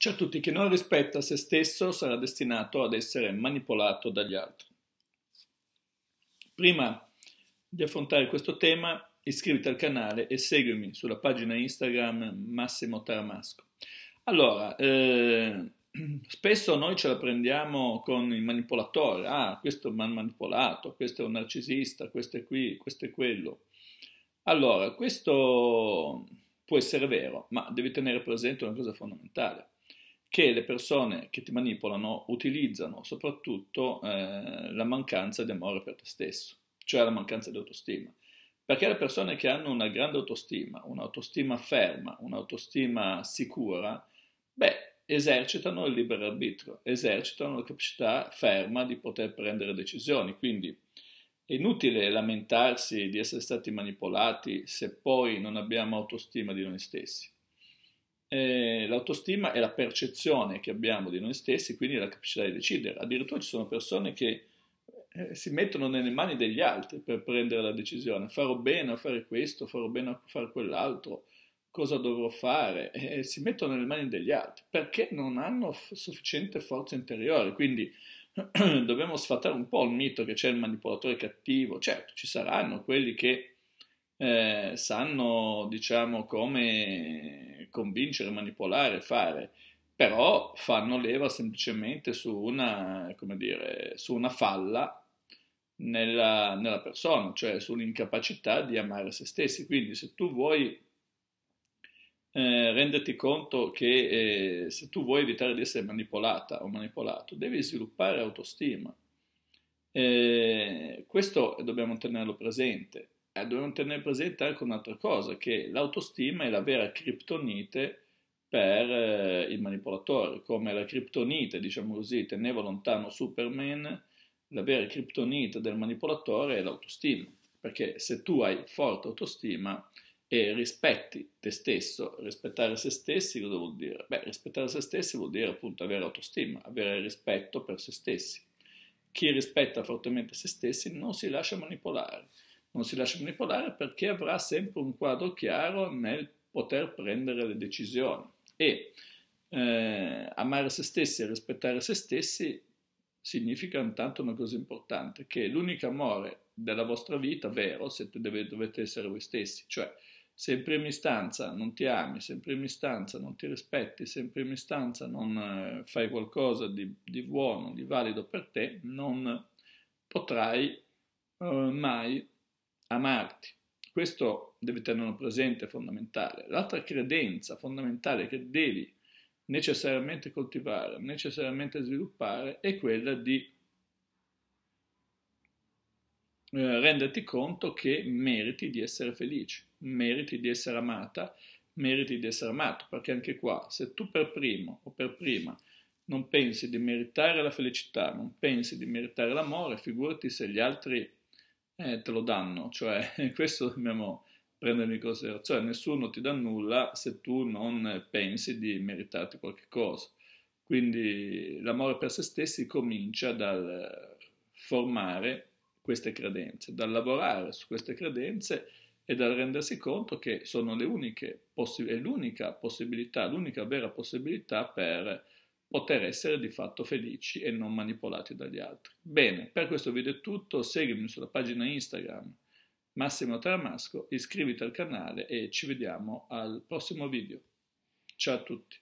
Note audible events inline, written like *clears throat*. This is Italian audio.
Ciò tutti chi non rispetta se stesso sarà destinato ad essere manipolato dagli altri. Prima di affrontare questo tema, iscriviti al canale e seguimi sulla pagina Instagram Massimo Taramasco. Allora, eh, *clears throat* spesso noi ce la prendiamo con il manipolatore. ah, questo mi ha manipolato, questo è un narcisista, questo è qui, questo è quello. Allora, questo può essere vero, ma devi tenere presente una cosa fondamentale che le persone che ti manipolano utilizzano soprattutto eh, la mancanza di amore per te stesso, cioè la mancanza di autostima. Perché le persone che hanno una grande autostima, un'autostima ferma, un'autostima sicura, beh, esercitano il libero arbitrio, esercitano la capacità ferma di poter prendere decisioni. Quindi è inutile lamentarsi di essere stati manipolati se poi non abbiamo autostima di noi stessi eh, l'autostima è la percezione che abbiamo di noi stessi, quindi la capacità di decidere. Addirittura ci sono persone che eh, si mettono nelle mani degli altri per prendere la decisione. Farò bene a fare questo, farò bene a fare quell'altro, cosa dovrò fare? Eh, eh si mettono nelle mani degli altri perché non hanno f- sufficiente forza interiore. Quindi *clears throat* dobbiamo sfatare un po' il mito che c'è il manipolatore cattivo. Certo, ci saranno quelli che eh, sanno, diciamo, come convincere, manipolare, fare, però fanno leva semplicemente su una, dire, su una falla nella, nella persona, cioè sull'incapacità di amare se stessi. Quindi se tu vuoi eh, renderti conto che eh, se tu vuoi evitare di essere manipolata o manipolato, devi sviluppare autostima. Eh, questo dobbiamo tenerlo presente. Eh, dobbiamo tenere presente anche un'altra cosa, che l'autostima è la vera criptonite per eh, il manipolatore, come la criptonite, diciamo così, teneva lontano Superman, la vera criptonite del manipolatore è l'autostima, perché se tu hai forte autostima e rispetti te stesso, rispettare se stessi cosa vuol dire? Beh, rispettare se stessi vuol dire appunto avere autostima, avere rispetto per se stessi. Chi rispetta fortemente se stessi non si lascia manipolare, non si lascia manipolare perché avrà sempre un quadro chiaro nel poter prendere le decisioni e eh, amare se stessi e rispettare se stessi significa intanto una cosa importante, che l'unico amore della vostra vita, vero, siete, deve, dovete essere voi stessi, cioè se in prima istanza non ti ami, se in prima istanza non ti rispetti, se in prima istanza non eh, fai qualcosa di, di buono, di valido per te, non potrai eh, mai amarti. Questo devi tenerlo presente, è fondamentale. L'altra credenza fondamentale che devi necessariamente coltivare, necessariamente sviluppare, è quella di eh, renderti conto che meriti di essere felice, meriti di essere amata, meriti di essere amato, perché anche qua, se tu per primo o per prima non pensi di meritare la felicità, non pensi di meritare l'amore, figurati se gli altri eh, te lo danno, cioè *laughs* questo dobbiamo prenderlo in considerazione, cioè, nessuno ti dà nulla se tu non pensi di meritarti qualche cosa. Quindi l'amore per se stessi comincia dal formare queste credenze, dal lavorare su queste credenze e dal rendersi conto che sono le uniche è l'unica possibilità, l'unica vera possibilità per poter essere di fatto felici e non manipolati dagli altri. Bene, per questo video è tutto, seguimi sulla pagina Instagram Massimo Taramasco, iscriviti al canale e ci vediamo al prossimo video. Ciao a tutti!